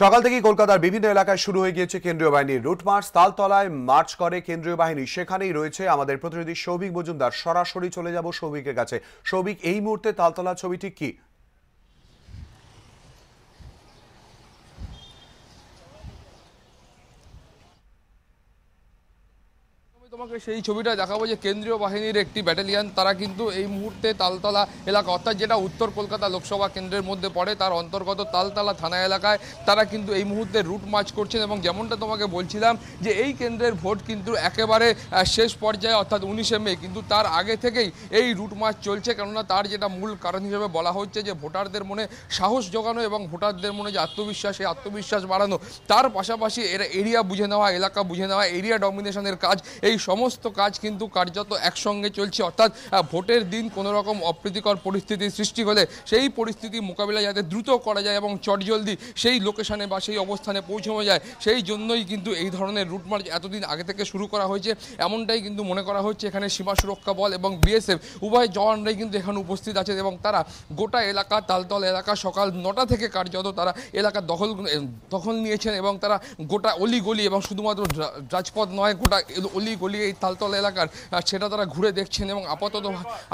সকাল থেকেই কলকাতার বিভিন্ন এলাকায় শুরু হয়ে গিয়েছে কেন্দ্রীয় বাহিনীর রুট মার্চ তালতলায় মার্চ করে কেন্দ্রীয় বাহিনী সেখানেই রয়েছে আমাদের প্রতিনিধি সৌভিক মজুমদার সরাসরি চলে যাব সৌভিকের কাছে সৌভিক এই মুহূর্তে তালতলা ছবিটি কি তোমাকে সেই ছবিটা দেখাবো যে কেন্দ্রীয় বাহিনীর একটি ব্যাটালিয়ান তারা কিন্তু এই মুহূর্তে তালতলা এলাকা অর্থাৎ যেটা উত্তর কলকাতা লোকসভা কেন্দ্রের মধ্যে পড়ে তার অন্তর্গত তালতলা থানা এলাকায় তারা কিন্তু এই মুহূর্তে রুট মার্চ করছেন এবং যেমনটা তোমাকে বলছিলাম যে এই কেন্দ্রের ভোট কিন্তু একেবারে শেষ পর্যায়ে অর্থাৎ উনিশে মে কিন্তু তার আগে থেকেই এই রুট মার্চ চলছে কেননা তার যেটা মূল কারণ হিসেবে বলা হচ্ছে যে ভোটারদের মনে সাহস জোগানো এবং ভোটারদের মনে যে আত্মবিশ্বাস সেই আত্মবিশ্বাস বাড়ানো তার পাশাপাশি এরা এরিয়া বুঝে নেওয়া এলাকা বুঝে নেওয়া এরিয়া ডমিনেশনের কাজ এই সমস্ত কাজ কিন্তু কার্যত একসঙ্গে চলছে অর্থাৎ ভোটের দিন কোনো রকম অপ্রীতিকর পরিস্থিতির সৃষ্টি হলে সেই পরিস্থিতি মোকাবিলা যাতে দ্রুত করা যায় এবং চটজলদি সেই লোকেশানে বা সেই অবস্থানে পৌঁছানো যায় সেই জন্যই কিন্তু এই ধরনের রুটমার্চ এতদিন আগে থেকে শুরু করা হয়েছে এমনটাই কিন্তু মনে করা হচ্ছে এখানে সীমা সুরক্ষা বল এবং বিএসএফ উভয় জওয়ানরাই কিন্তু এখানে উপস্থিত আছেন এবং তারা গোটা এলাকা তালতল এলাকা সকাল নটা থেকে কার্যত তারা এলাকা দখল দখল নিয়েছেন এবং তারা গোটা অলিগলি এবং শুধুমাত্র রাজপথ নয় গোটা অলিগলি গলি এই তালতলা এলাকার সেটা তারা ঘুরে দেখছেন এবং আপাতত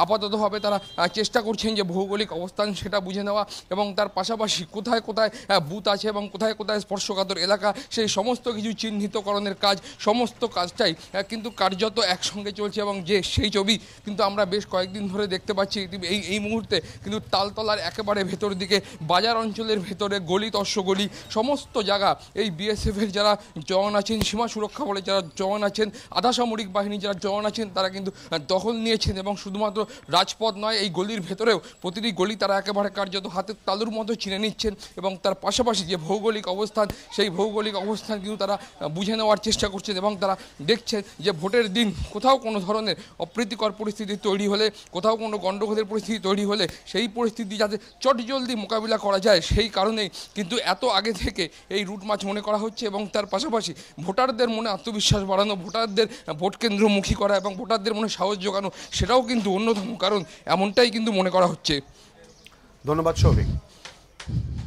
আপাততভাবে তারা চেষ্টা করছেন যে ভৌগোলিক অবস্থান সেটা বুঝে নেওয়া এবং তার পাশাপাশি কোথায় কোথায় বুথ আছে এবং কোথায় কোথায় স্পর্শকাতর এলাকা সেই সমস্ত কিছু চিহ্নিতকরণের কাজ সমস্ত কাজটাই কিন্তু কার্যত একসঙ্গে চলছে এবং যে সেই ছবি কিন্তু আমরা বেশ কয়েকদিন ধরে দেখতে পাচ্ছি এই এই মুহূর্তে কিন্তু তালতলার একেবারে ভেতর দিকে বাজার অঞ্চলের ভেতরে গলি গলি সমস্ত জায়গা এই বিএসএফের যারা জওয়ান আছেন সীমা সুরক্ষা বলে যারা জওয়ান আছেন আধা অসামরিক বাহিনী যারা জওয়ান আছেন তারা কিন্তু দখল নিয়েছেন এবং শুধুমাত্র রাজপথ নয় এই গলির ভেতরেও প্রতিটি গলি তারা একেবারে কার্যত হাতের তালুর মতো চিনে নিচ্ছেন এবং তার পাশাপাশি যে ভৌগোলিক অবস্থান সেই ভৌগোলিক অবস্থান কিন্তু তারা বুঝে নেওয়ার চেষ্টা করছেন এবং তারা দেখছেন যে ভোটের দিন কোথাও কোনো ধরনের অপ্রীতিকর পরিস্থিতি তৈরি হলে কোথাও কোনো গণ্ডগোলের পরিস্থিতি তৈরি হলে সেই পরিস্থিতি যাতে চটজলদি মোকাবিলা করা যায় সেই কারণেই কিন্তু এত আগে থেকে এই রুট মাছ মনে করা হচ্ছে এবং তার পাশাপাশি ভোটারদের মনে আত্মবিশ্বাস বাড়ানো ভোটারদের ভোট কেন্দ্রমুখী করা এবং ভোটারদের মনে সাহস জোগানো সেটাও কিন্তু অন্যতম কারণ এমনটাই কিন্তু মনে করা হচ্ছে ধন্যবাদ সৌভিক